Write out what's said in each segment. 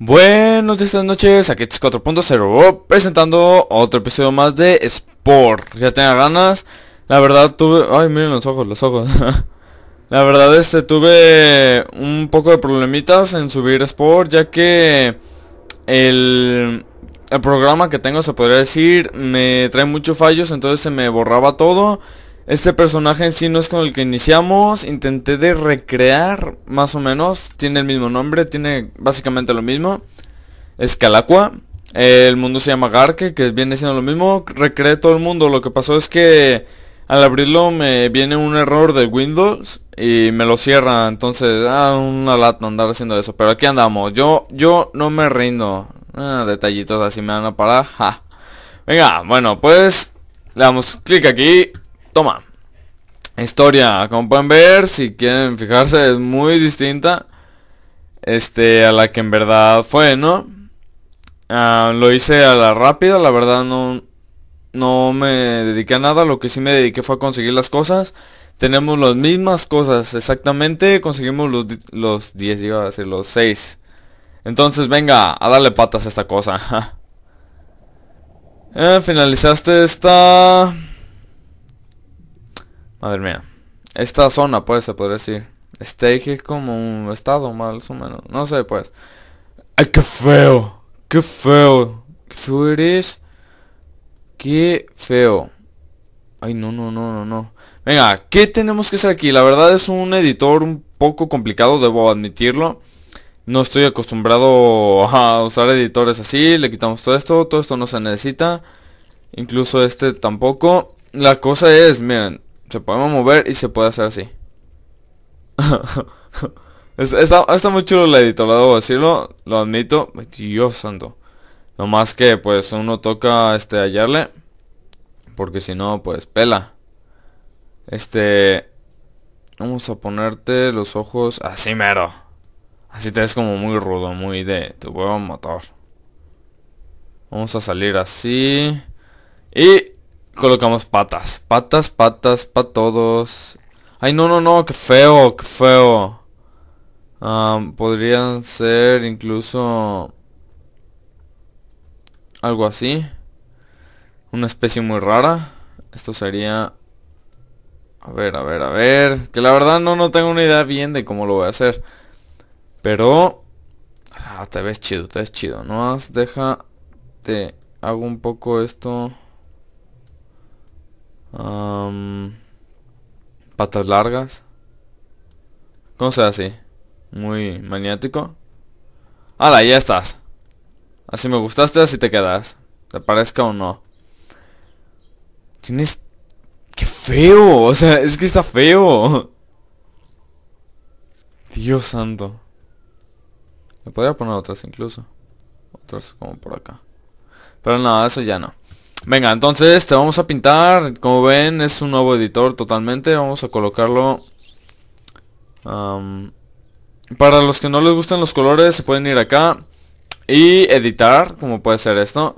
Buenos días, noches, aquí es 4.0 presentando otro episodio más de Sport. Ya tenga ganas, la verdad tuve... Ay, miren los ojos, los ojos. la verdad este tuve un poco de problemitas en subir Sport ya que el, el programa que tengo se podría decir me trae muchos fallos, entonces se me borraba todo. Este personaje en sí no es con el que iniciamos. Intenté de recrear, más o menos. Tiene el mismo nombre, tiene básicamente lo mismo. Es Calacua. El mundo se llama Garke, que viene siendo lo mismo. Recreé todo el mundo. Lo que pasó es que al abrirlo me viene un error de Windows y me lo cierra. Entonces, ah, una lata andar haciendo eso. Pero aquí andamos. Yo, yo no me rindo. Ah, detallitos así me van a parar. Venga, bueno, pues le damos clic aquí. Toma historia, como pueden ver, si quieren fijarse, es muy distinta este, a la que en verdad fue, ¿no? Ah, lo hice a la rápida, la verdad no, no me dediqué a nada, lo que sí me dediqué fue a conseguir las cosas. Tenemos las mismas cosas, exactamente, conseguimos los, los 10, iba a los 6. Entonces venga, a darle patas a esta cosa. Eh, finalizaste esta... Madre mía. Esta zona, pues, se podría decir. Stage es como un estado, más o menos. No sé, pues. ¡Ay, qué feo! ¡Qué feo! ¡Qué feo eres! ¡Qué feo! Ay, no, no, no, no, no. Venga, ¿qué tenemos que hacer aquí? La verdad es un editor un poco complicado, debo admitirlo. No estoy acostumbrado a usar editores así. Le quitamos todo esto. Todo esto no se necesita. Incluso este tampoco. La cosa es, miren se podemos mover y se puede hacer así. está, está, muy chulo el editor, lo debo decirlo, lo admito. Dios santo. Lo más que pues uno toca este hallarle. Porque si no, pues pela. Este. Vamos a ponerte los ojos así mero. Así te ves como muy rudo, muy de. tu huevo motor. Vamos a salir así. Y colocamos patas. Patas, patas, para todos. Ay, no, no, no, que feo, qué feo. podrían ser incluso algo así. Una especie muy rara. Esto sería... A ver, a ver, a ver. Que la verdad no, no tengo una idea bien de cómo lo voy a hacer. Pero... Ah, te ves chido, te ves chido. No más deja... Te hago un poco esto patas largas. ¿Cómo se así? Muy maniático. ¡Hala! Ya estás. Así me gustaste, así te quedas. Te parezca o no. Tienes... ¡Qué feo! O sea, es que está feo. Dios santo. Le podría poner otras incluso. Otras como por acá. Pero no, eso ya no. Venga, entonces te vamos a pintar. Como ven, es un nuevo editor totalmente. Vamos a colocarlo... para los que no les gustan los colores, se pueden ir acá. Y editar, como puede ser esto.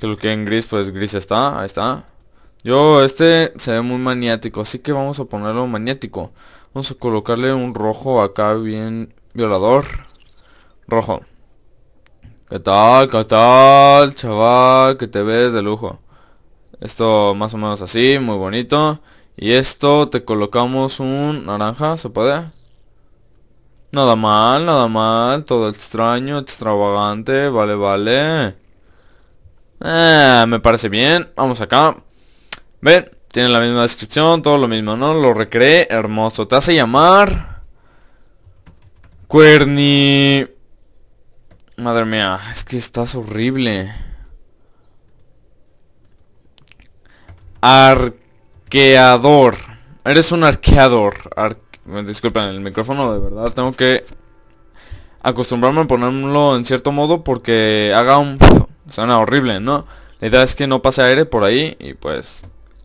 Que lo que en gris, pues gris está. Ahí está. Yo, este se ve muy maniático. Así que vamos a ponerlo maniático. Vamos a colocarle un rojo acá bien violador. Rojo. ¿Qué tal? ¿Qué tal? Chaval, que te ves de lujo. Esto más o menos así, muy bonito. Y esto te colocamos un naranja, ¿se puede? Nada mal, nada mal. Todo extraño, extravagante. Vale, vale. Eh, me parece bien. Vamos acá. Ven, tiene la misma descripción, todo lo mismo, ¿no? Lo recreé, hermoso. Te hace llamar... Cuerni... Madre mía, es que estás horrible. Arqueador. Eres un arqueador. Disculpen, el micrófono de verdad tengo que acostumbrarme a ponerlo en cierto modo porque haga un... Suena horrible, ¿no? La idea es que no pase aire por ahí y pues...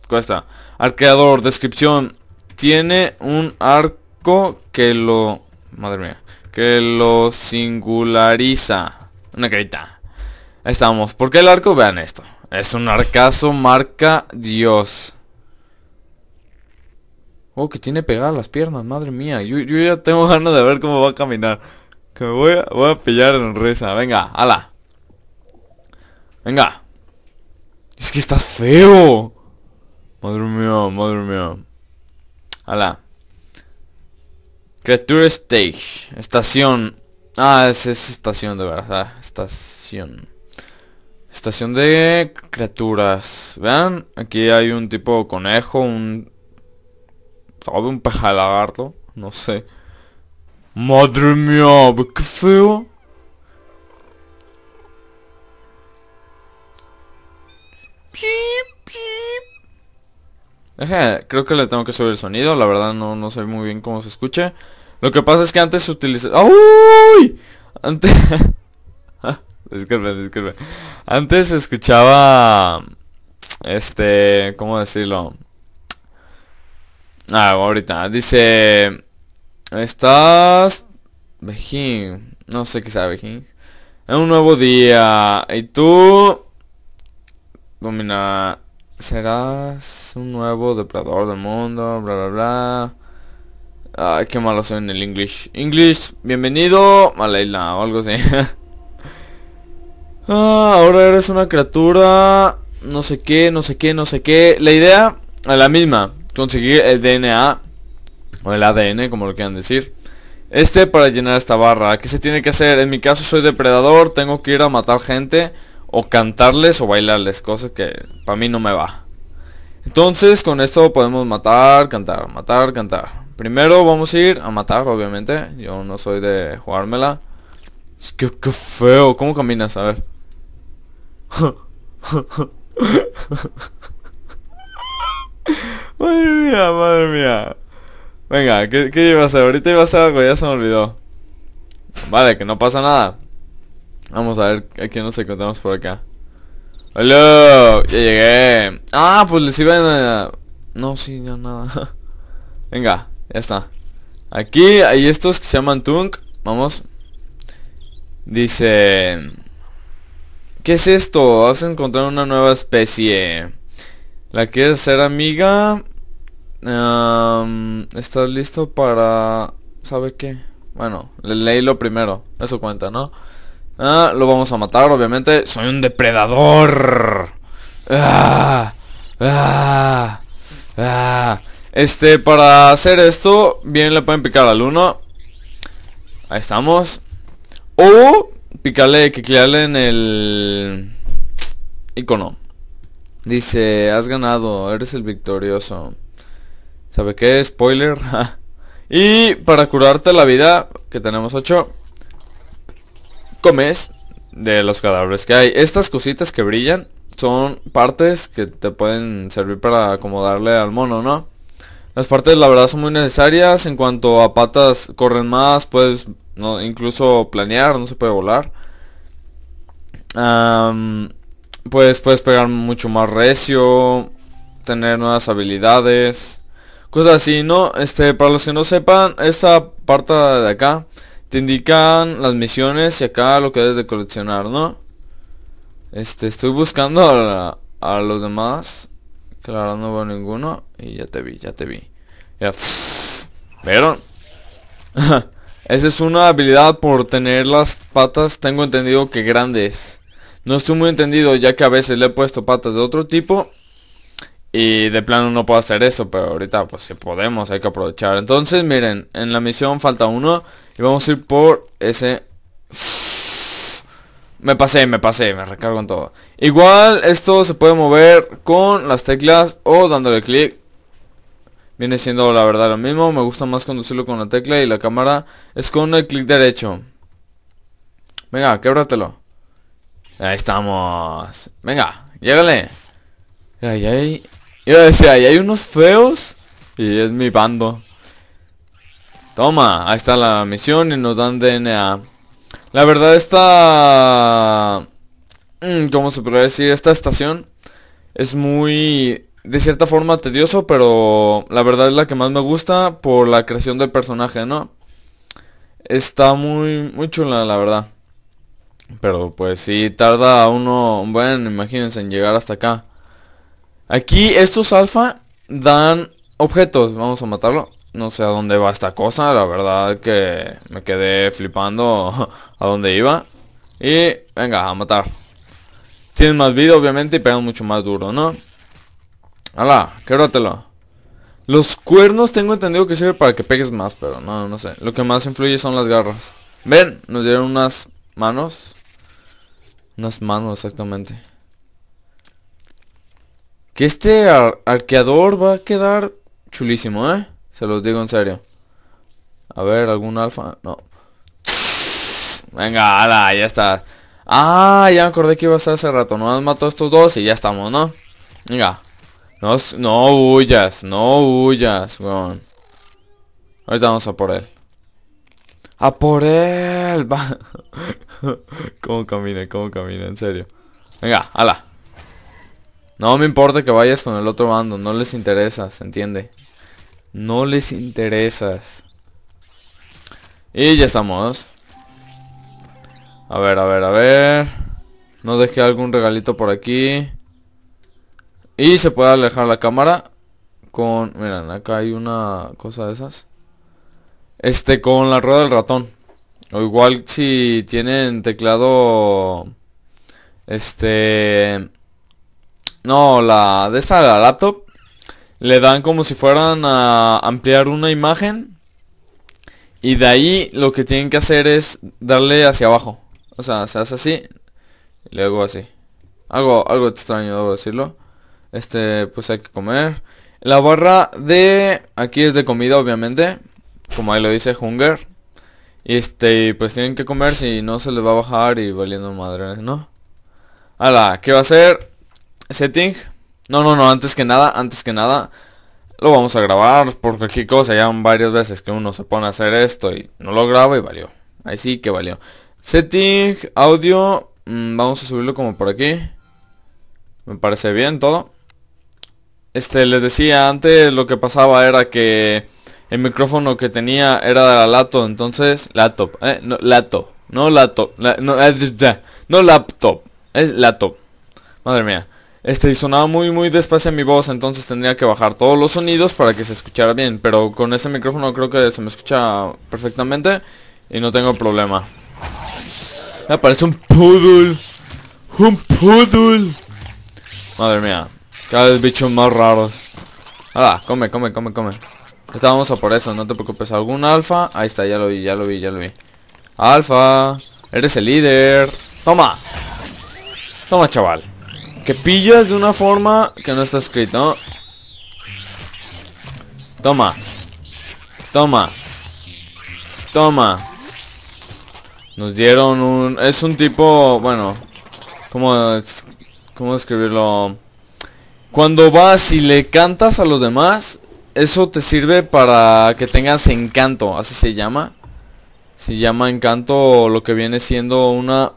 Cuesta. Arqueador, descripción. Tiene un arco que lo... Madre mía que lo singulariza. Una carita. Ahí estamos. ¿Por qué el arco? Vean esto. Es un arcazo marca Dios. Oh, que tiene pegadas las piernas, madre mía. Yo, ya tengo ganas de ver cómo va a caminar. Que voy a, pillar en reza Venga, ala. Venga. Es que estás feo. Madre mía, madre mía. Ala. Creature Stage. Estación. Ah, es, es estación de verdad. Estación. Estación de criaturas. Vean, aquí hay un tipo conejo, un... ¿Sabe? Un pajaragarto No sé. Madre mía, qué feo creo que le tengo que subir el sonido, la verdad no, no sé muy bien cómo se escucha. Lo que pasa es que antes se utilizaba... ¡Uy! Antes... Ah, disculpen, disculpen. Antes escuchaba... Este... ¿Cómo decirlo? Ah, ahorita. Dice... Estás... Bejín. No sé qué sea En Es un nuevo día. Y tú... Domina serás un nuevo depredador del mundo, bla, bla, bla. Ay, qué malo soy en el English. English, bienvenido a la isla o algo así. Ah, ahora eres una criatura, no sé qué, no sé qué, no sé qué. La idea es la misma, conseguir el DNA o el ADN, como lo quieran decir. Este para llenar esta barra. ¿Qué se tiene que hacer? En mi caso soy depredador, tengo que ir a matar gente o cantarles o bailarles, Cosas que para mí no me va. Entonces con esto podemos matar, cantar, matar, cantar. Primero vamos a ir a matar, obviamente. Yo no soy de jugármela. Es que feo, ¿cómo caminas? A ver. madre mía, madre mía. Venga, ¿qué, qué a hacer? Ahorita iba a hacer algo, ya se me olvidó. Vale, que no pasa nada. Vamos a ver a quién nos encontramos por acá. ¡Hola! Ya llegué. Ah, pues les iba a... No, sí, ya nada. Venga, ya está. Aquí hay estos que se llaman Tunk. Vamos. Dice... ¿Qué es esto? Vas a encontrar una nueva especie. ¿La quieres ser amiga? Está ¿Estás listo para... ¿Sabe qué? Bueno, le leí lo primero. Eso cuenta, ¿no? Ah, lo vamos a matar, obviamente. Soy un depredador. Ah, ah, ah. Este, para hacer esto, bien le pueden picar al uno Ahí estamos. O picarle, que en el icono. Dice, has ganado, eres el victorioso. ¿Sabe qué? Spoiler. y para curarte la vida, que tenemos 8 comes de los cadáveres que hay. Estas cositas que brillan son partes que te pueden servir para acomodarle al mono, ¿no? Las partes la verdad son muy necesarias. En cuanto a patas corren más, puedes no, incluso planear, no se puede volar. pues puedes pegar mucho más recio, tener nuevas habilidades, cosas así, ¿no? Este, para los que no sepan, esta parte de acá te indican las misiones y acá lo que debes de coleccionar, ¿no? Este, estoy buscando a, los demás. Claro, no veo ninguno. Y ya te vi, ya te vi. Ya. Esa es una habilidad por tener las patas, tengo entendido que grandes. No estoy muy entendido ya que a veces le he puesto patas de otro tipo y de plano no puedo hacer eso, pero ahorita pues si podemos, hay que aprovechar. Entonces, miren, en la misión falta uno y vamos a ir por ese... Me pasé, me pasé, me recargo en todo. Igual esto se puede mover con las teclas o dándole clic. Viene siendo la verdad lo mismo, me gusta más conducirlo con la tecla y la cámara es con el clic derecho. Venga, québratelo. Ahí estamos. Venga, llégale. Ay, ay yo decía decía, ahí hay unos feos y es mi bando. Toma, ahí está la misión y nos dan DNA. La verdad esta... Mm, ¿Cómo se podría decir? Esta estación es muy... De cierta forma tedioso, pero la verdad es la que más me gusta por la creación del personaje, ¿no? Está muy, muy chula, la verdad. Pero pues sí, tarda uno, bueno, imagínense en llegar hasta acá. Aquí estos alfa dan objetos. Vamos a matarlo. No sé a dónde va esta cosa. La verdad que me quedé flipando a dónde iba. Y venga, a matar. Tienen más vida, obviamente, y pegan mucho más duro, ¿no? ¡Hala! quédatelo. Los cuernos tengo entendido que sirve para que pegues más, pero no, no sé. Lo que más influye son las garras. Ven, nos dieron unas manos. Unas manos, exactamente. Que este arqueador va a quedar chulísimo, ¿eh? Se los digo en serio. A ver, algún alfa. No. Venga, ala, ya está. Ah, ya me acordé que iba a estar hace rato. no mató estos dos y ya estamos, ¿no? Venga. No, no huyas, no huyas, weón. Ahorita vamos a por él. ¡A por él! Va. ¿Cómo camina? ¿Cómo camina? En serio. Venga, ala. No me importa que vayas con el otro bando, no les interesas, ¿entiende? No les interesas. Y ya estamos. A ver, a ver, a ver. No dejé algún regalito por aquí. Y se puede alejar la cámara. Con... Miren, acá hay una cosa de esas. Este, con la rueda del ratón. O igual si tienen teclado... Este... No, la de esta la laptop. Le dan como si fueran a ampliar una imagen. Y de ahí lo que tienen que hacer es darle hacia abajo. O sea, se hace así. Y luego así. Algo, algo extraño, debo decirlo. Este, pues hay que comer. La barra de... Aquí es de comida, obviamente. Como ahí lo dice Hunger. Este, pues tienen que comer si no se les va a bajar y valiendo madre, ¿no? Hala, ¿qué va a hacer? Setting. No, no, no, antes que nada, antes que nada, lo vamos a grabar porque aquí cosa ya varias veces que uno se pone a hacer esto y no lo graba y valió. Ahí sí que valió. Setting, audio, mm, vamos a subirlo como por aquí. Me parece bien todo. Este, les decía, antes lo que pasaba era que el micrófono que tenía era de la lato, entonces, laptop, eh, no, lato, no lato, no, eh, no laptop, es laptop, madre mía. Este, y sonaba muy muy despacio mi voz, entonces tendría que bajar todos los sonidos para que se escuchara bien. Pero con ese micrófono creo que se me escucha perfectamente y no tengo problema. Me aparece un poodle. Un poodle. Madre mía. Cada vez bichos más raros. Ah, come, come, come, come. Estábamos a por eso, no te preocupes. ¿Algún alfa? Ahí está, ya lo vi, ya lo vi, ya lo vi. Alfa, eres el líder. Toma. Toma, chaval. Que pillas de una forma que no está escrito. Toma. Toma. Toma. Nos dieron un... Es un tipo... Bueno. ¿Cómo, cómo escribirlo? Cuando vas y le cantas a los demás, eso te sirve para que tengas encanto. Así se llama. Se llama encanto lo que viene siendo una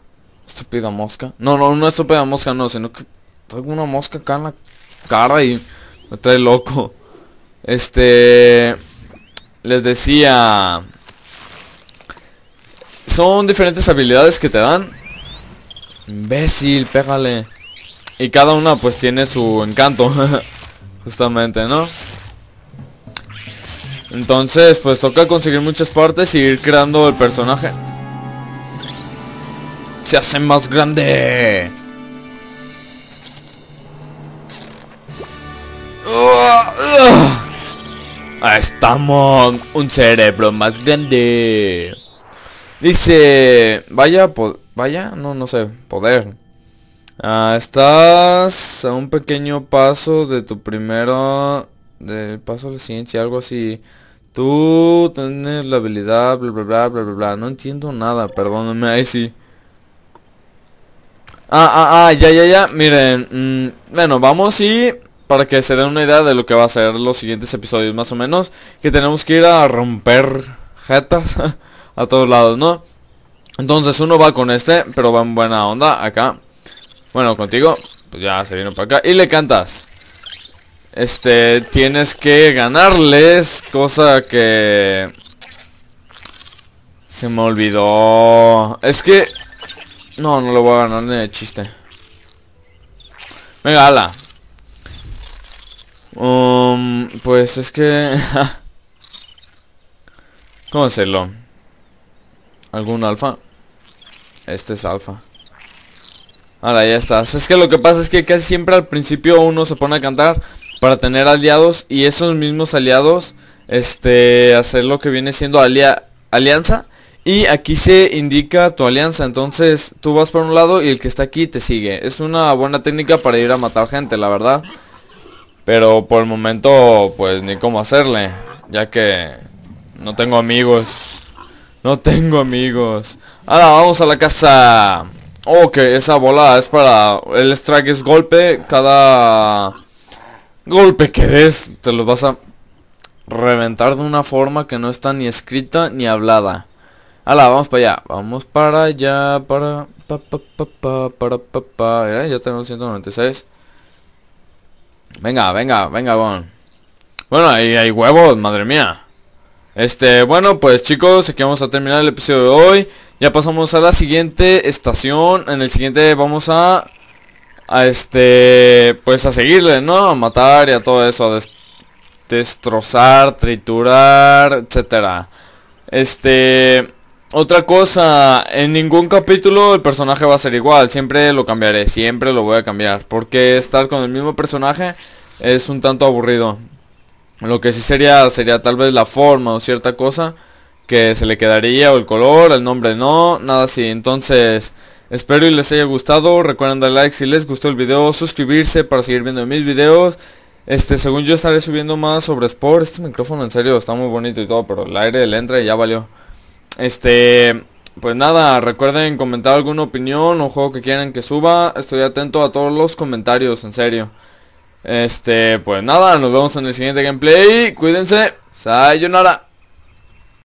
estúpida mosca. No, no, una estúpida mosca no, sino que tengo una mosca acá en la cara y me trae loco. Este... Les decía... Son diferentes habilidades que te dan. Imbécil, pégale. Y cada una pues tiene su encanto. Justamente, ¿no? Entonces, pues toca conseguir muchas partes y ir creando el personaje. Se hace más grande. Ah, estamos. Un cerebro más grande. Dice. Vaya, vaya, no, no sé. Poder. Ah, estás a un pequeño paso de tu primero. Del paso de ciencia, algo así. Tú tienes la habilidad, bla, bla, bla, bla, bla, bla. No entiendo nada, perdóname, ahí sí. Ah, ah, ah, ya, ya, ya, miren mm, Bueno, vamos y para que se den una idea de lo que va a ser los siguientes episodios más o menos. Que tenemos que ir a romper jetas a todos lados, ¿no? Entonces uno va con este, pero va en buena onda acá. Bueno, contigo, pues ya se vino para acá. Y le cantas. Este, tienes que ganarles, cosa que... Se me olvidó. Es que... No, no lo voy a ganar ni de chiste. Venga, ala. Um, pues es que... ¿Cómo hacerlo? ¿Algún alfa? Este es alfa. Ahora ya estás. Es que lo que pasa es que casi siempre al principio uno se pone a cantar para tener aliados y esos mismos aliados, este, hacer lo que viene siendo alia alianza. Y aquí se indica tu alianza, entonces tú vas por un lado y el que está aquí te sigue. Es una buena técnica para ir a matar gente, la verdad. Pero por el momento, pues ni cómo hacerle. Ya que no tengo amigos. No tengo amigos. Ahora vamos a la casa. Oh, ok, esa bola es para... El strike es golpe. Cada golpe que des, te los vas a reventar de una forma que no está ni escrita ni hablada. Ala, vamos para allá. Vamos para allá, para... Pa, pa, pa, para, para, para. Ya tenemos 196. Venga, venga, venga, Gon Bueno, ahí hay huevos, madre mía. Este, bueno, pues chicos, aquí vamos a terminar el episodio de hoy. Ya pasamos a la siguiente estación. En el siguiente vamos a... A este... Pues a seguirle, ¿no? A matar y a todo eso. A destrozar, triturar, etcétera. Este... Otra cosa, en ningún capítulo el personaje va a ser igual, siempre lo cambiaré, siempre lo voy a cambiar, porque estar con el mismo personaje es un tanto aburrido. Lo que sí sería, sería tal vez la forma o cierta cosa que se le quedaría, o el color, el nombre no, nada así. Entonces, espero y les haya gustado, recuerden darle like si les gustó el video, suscribirse para seguir viendo mis videos. Este, según yo estaré subiendo más sobre Sport, este micrófono en serio está muy bonito y todo, pero el aire le entra y ya valió. Este, pues nada, recuerden comentar alguna opinión o juego que quieran que suba. Estoy atento a todos los comentarios, en serio. Este, pues nada, nos vemos en el siguiente gameplay. Cuídense. Sayonara.